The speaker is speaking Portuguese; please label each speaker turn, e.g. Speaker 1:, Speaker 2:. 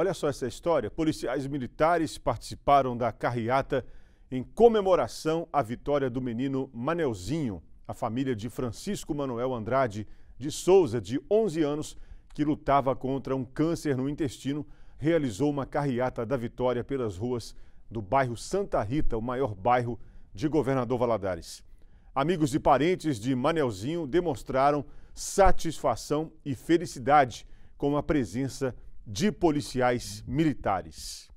Speaker 1: Olha só essa história. Policiais militares participaram da carreata em comemoração à vitória do menino Manelzinho, a família de Francisco Manuel Andrade de Souza, de 11 anos, que lutava contra um câncer no intestino, realizou uma carreata da vitória pelas ruas do bairro Santa Rita, o maior bairro de Governador Valadares. Amigos e parentes de Manelzinho demonstraram satisfação e felicidade com a presença de de policiais militares.